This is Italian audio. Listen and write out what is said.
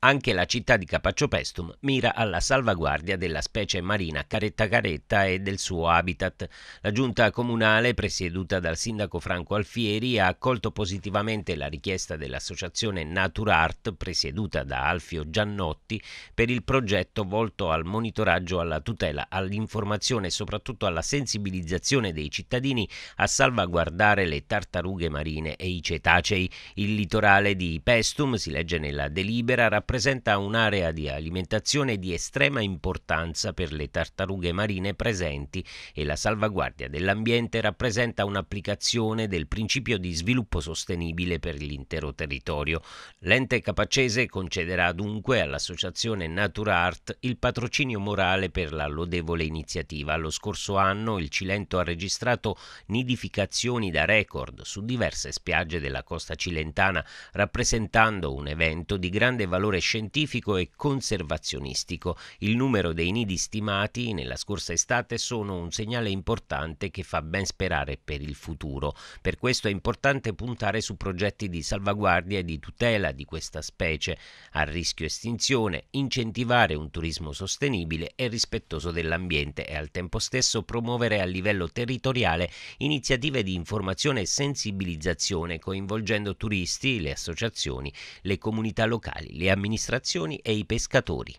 Anche la città di Capaccio Pestum mira alla salvaguardia della specie marina caretta caretta e del suo habitat. La giunta comunale, presieduta dal sindaco Franco Alfieri, ha accolto positivamente la richiesta dell'associazione Naturart, presieduta da Alfio Giannotti, per il progetto volto al monitoraggio, alla tutela, all'informazione e soprattutto alla sensibilizzazione dei cittadini a salvaguardare le tartarughe marine e i cetacei. Il litorale di Pestum, si legge nella delibera, rappresenta rappresenta un'area di alimentazione di estrema importanza per le tartarughe marine presenti e la salvaguardia dell'ambiente rappresenta un'applicazione del principio di sviluppo sostenibile per l'intero territorio. L'ente capacese concederà dunque all'associazione Natura Art il patrocinio morale per la lodevole iniziativa. Lo scorso anno il Cilento ha registrato nidificazioni da record su diverse spiagge della costa cilentana, rappresentando un evento di grande valore valore scientifico e conservazionistico. Il numero dei nidi stimati nella scorsa estate sono un segnale importante che fa ben sperare per il futuro. Per questo è importante puntare su progetti di salvaguardia e di tutela di questa specie a rischio estinzione, incentivare un turismo sostenibile e rispettoso dell'ambiente e al tempo stesso promuovere a livello territoriale iniziative di informazione e sensibilizzazione coinvolgendo turisti, le associazioni, le comunità locali, le amministrazioni amministrazioni e i pescatori.